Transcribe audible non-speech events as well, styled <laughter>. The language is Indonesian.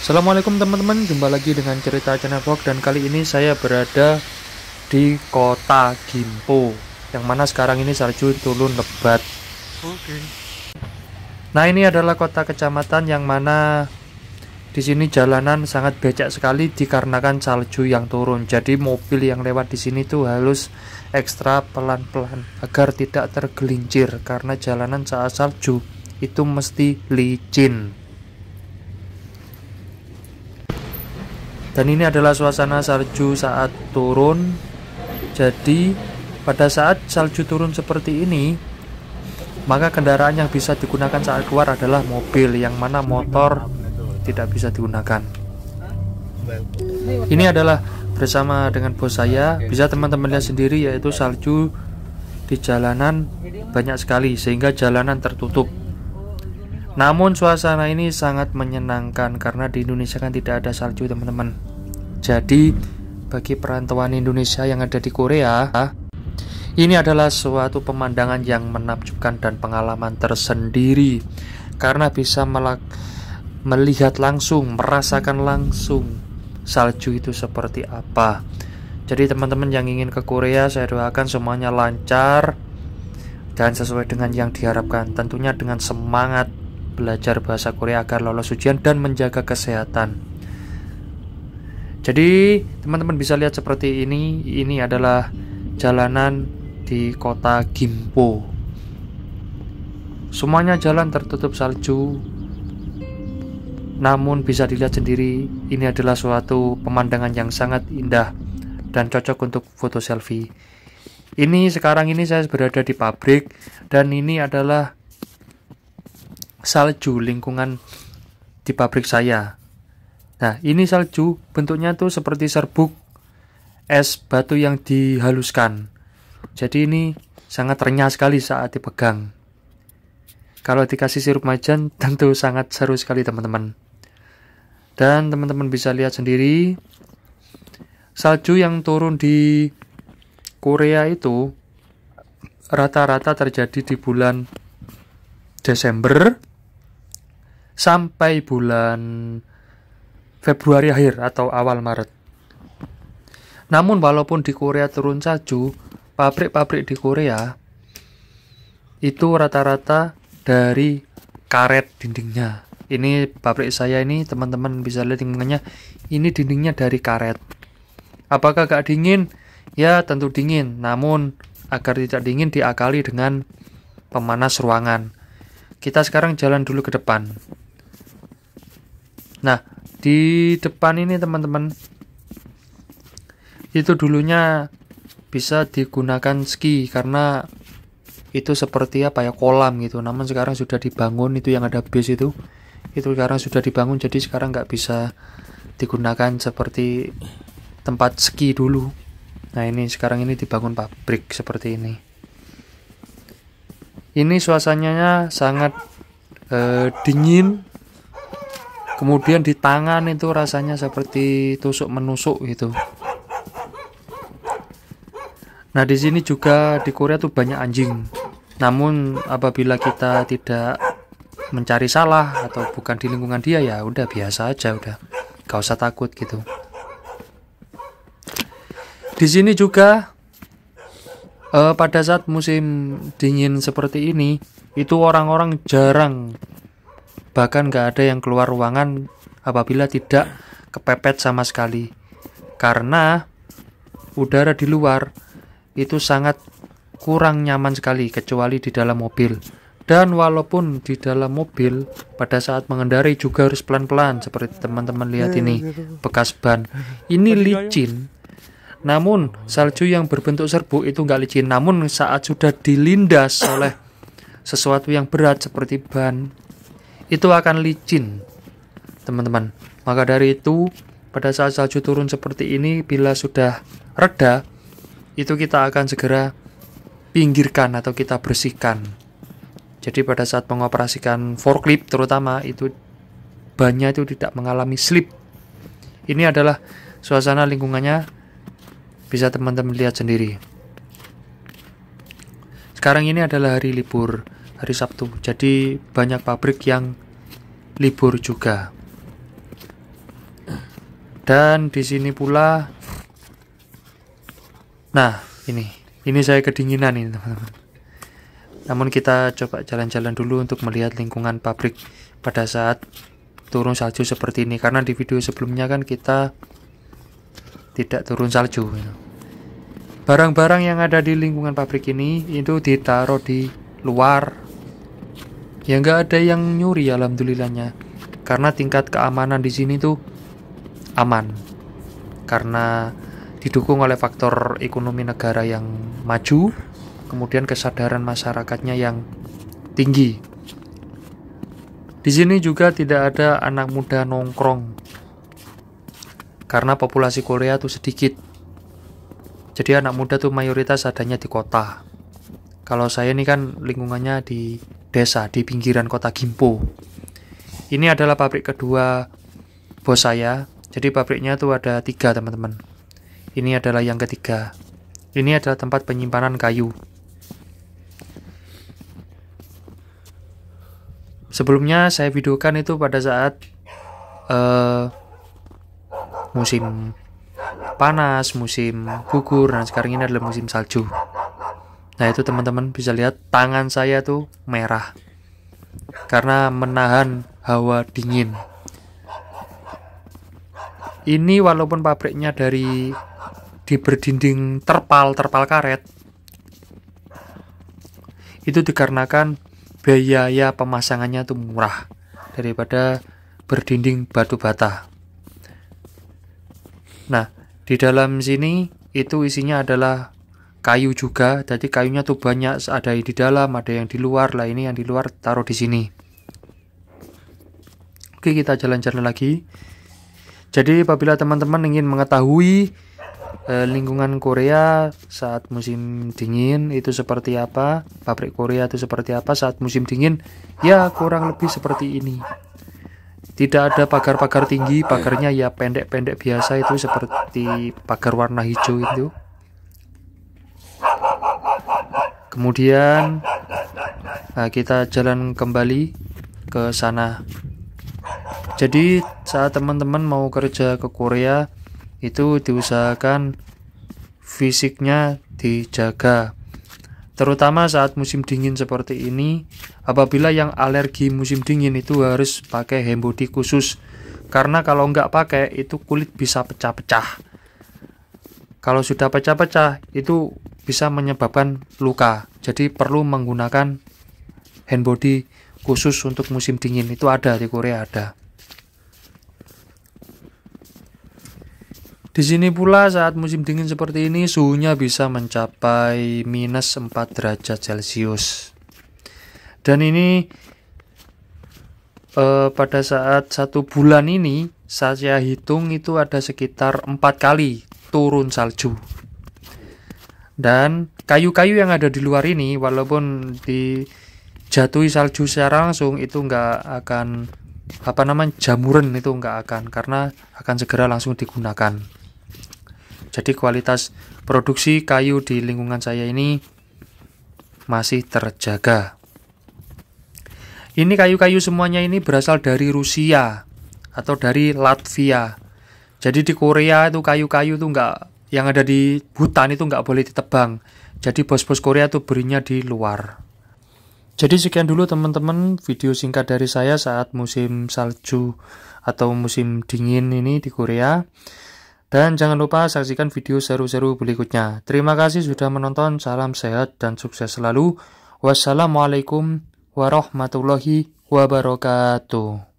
Assalamualaikum teman-teman, jumpa lagi dengan cerita channel vlog dan kali ini saya berada di kota Gimpo yang mana sekarang ini salju turun lebat. Oke. Nah ini adalah kota kecamatan yang mana di sini jalanan sangat becek sekali dikarenakan salju yang turun. Jadi mobil yang lewat di sini tuh harus ekstra pelan-pelan agar tidak tergelincir karena jalanan saat salju itu mesti licin. dan ini adalah suasana salju saat turun jadi pada saat salju turun seperti ini maka kendaraan yang bisa digunakan saat keluar adalah mobil yang mana motor tidak bisa digunakan ini adalah bersama dengan bos saya bisa teman-teman lihat sendiri yaitu salju di jalanan banyak sekali sehingga jalanan tertutup namun suasana ini sangat menyenangkan karena di Indonesia kan tidak ada salju teman-teman jadi, bagi perantauan Indonesia yang ada di Korea, ini adalah suatu pemandangan yang menakjubkan dan pengalaman tersendiri karena bisa melihat langsung, merasakan langsung salju itu seperti apa. Jadi teman-teman yang ingin ke Korea saya doakan semuanya lancar dan sesuai dengan yang diharapkan. Tentunya dengan semangat belajar bahasa Korea agar lolos ujian dan menjaga kesehatan. Jadi teman-teman bisa lihat seperti ini, ini adalah jalanan di kota Gimpo. Semuanya jalan tertutup salju. Namun bisa dilihat sendiri, ini adalah suatu pemandangan yang sangat indah dan cocok untuk foto selfie. Ini sekarang ini saya berada di pabrik dan ini adalah salju lingkungan di pabrik saya Nah, ini salju bentuknya tuh seperti serbuk es batu yang dihaluskan. Jadi ini sangat renyah sekali saat dipegang. Kalau dikasih sirup majan <laughs> tentu sangat seru sekali teman-teman. Dan teman-teman bisa lihat sendiri salju yang turun di Korea itu rata-rata terjadi di bulan Desember sampai bulan Februari akhir atau awal Maret. Namun walaupun di Korea turun salju, pabrik-pabrik di Korea itu rata-rata dari karet dindingnya. Ini pabrik saya ini teman-teman bisa lihat dindingnya, ini dindingnya dari karet. Apakah gak dingin? Ya tentu dingin, namun agar tidak dingin diakali dengan pemanas ruangan. Kita sekarang jalan dulu ke depan. Nah, di depan ini teman-teman itu dulunya bisa digunakan ski karena itu seperti apa ya kolam gitu namun sekarang sudah dibangun itu yang ada base itu itu sekarang sudah dibangun jadi sekarang nggak bisa digunakan seperti tempat ski dulu nah ini sekarang ini dibangun pabrik seperti ini ini suasananya sangat eh, dingin kemudian di tangan itu rasanya seperti tusuk menusuk gitu nah di sini juga di Korea tuh banyak anjing namun apabila kita tidak mencari salah atau bukan di lingkungan dia ya udah biasa aja udah gak usah takut gitu di sini juga eh, pada saat musim dingin seperti ini itu orang-orang jarang Bahkan nggak ada yang keluar ruangan apabila tidak kepepet sama sekali. Karena udara di luar itu sangat kurang nyaman sekali kecuali di dalam mobil. Dan walaupun di dalam mobil pada saat mengendari juga harus pelan-pelan seperti teman-teman lihat ini iya, iya, iya. bekas ban. Ini licin. Namun salju yang berbentuk serbuk itu nggak licin. Namun saat sudah dilindas oleh sesuatu yang berat seperti ban itu akan licin, teman-teman. Maka dari itu, pada saat salju turun seperti ini, bila sudah reda, itu kita akan segera pinggirkan atau kita bersihkan. Jadi pada saat mengoperasikan forklift terutama itu bannya itu tidak mengalami slip. Ini adalah suasana lingkungannya bisa teman-teman lihat sendiri. Sekarang ini adalah hari libur hari Sabtu. Jadi banyak pabrik yang libur juga. Dan di sini pula Nah, ini. Ini saya kedinginan ini, teman-teman. Namun kita coba jalan-jalan dulu untuk melihat lingkungan pabrik pada saat turun salju seperti ini karena di video sebelumnya kan kita tidak turun salju. Gitu. Barang-barang yang ada di lingkungan pabrik ini itu ditaruh di luar ya nggak ada yang nyuri alhamdulillahnya karena tingkat keamanan di sini tuh aman karena didukung oleh faktor ekonomi negara yang maju kemudian kesadaran masyarakatnya yang tinggi di sini juga tidak ada anak muda nongkrong karena populasi Korea tuh sedikit jadi anak muda tuh mayoritas adanya di kota kalau saya ini kan lingkungannya di desa di pinggiran kota Gimpo. Ini adalah pabrik kedua bos saya. Jadi pabriknya itu ada tiga teman-teman. Ini adalah yang ketiga. Ini adalah tempat penyimpanan kayu. Sebelumnya saya videokan itu pada saat uh, musim panas, musim gugur, dan sekarang ini adalah musim salju. Nah itu teman-teman bisa lihat tangan saya tuh merah karena menahan hawa dingin. Ini walaupun pabriknya dari di berdinding terpal terpal karet itu dikarenakan biaya pemasangannya tuh murah daripada berdinding batu bata. Nah, di dalam sini itu isinya adalah kayu juga jadi kayunya tuh banyak ada yang di dalam ada yang di luar lah ini yang di luar taruh di sini oke kita jalan-jalan lagi jadi apabila teman-teman ingin mengetahui eh, lingkungan Korea saat musim dingin itu seperti apa pabrik Korea itu seperti apa saat musim dingin ya kurang lebih seperti ini tidak ada pagar-pagar tinggi pagarnya ya pendek-pendek biasa itu seperti pagar warna hijau itu kemudian nah, kita jalan kembali ke sana jadi saat teman-teman mau kerja ke Korea itu diusahakan fisiknya dijaga terutama saat musim dingin seperti ini apabila yang alergi musim dingin itu harus pakai hand khusus karena kalau nggak pakai itu kulit bisa pecah-pecah kalau sudah pecah-pecah itu bisa menyebabkan luka. Jadi perlu menggunakan hand body khusus untuk musim dingin. Itu ada di Korea ada. Di sini pula saat musim dingin seperti ini suhunya bisa mencapai minus 4 derajat Celcius. Dan ini eh, pada saat satu bulan ini saya hitung itu ada sekitar empat kali turun salju. Dan kayu-kayu yang ada di luar ini walaupun dijatuhi salju secara langsung itu nggak akan apa namanya jamuran itu nggak akan karena akan segera langsung digunakan. Jadi kualitas produksi kayu di lingkungan saya ini masih terjaga. Ini kayu-kayu semuanya ini berasal dari Rusia atau dari Latvia. Jadi di Korea itu kayu-kayu itu nggak yang ada di hutan itu nggak boleh ditebang. Jadi bos-bos Korea tuh berinya di luar. Jadi sekian dulu teman-teman video singkat dari saya saat musim salju atau musim dingin ini di Korea. Dan jangan lupa saksikan video seru-seru berikutnya. Terima kasih sudah menonton. Salam sehat dan sukses selalu. Wassalamualaikum warahmatullahi wabarakatuh.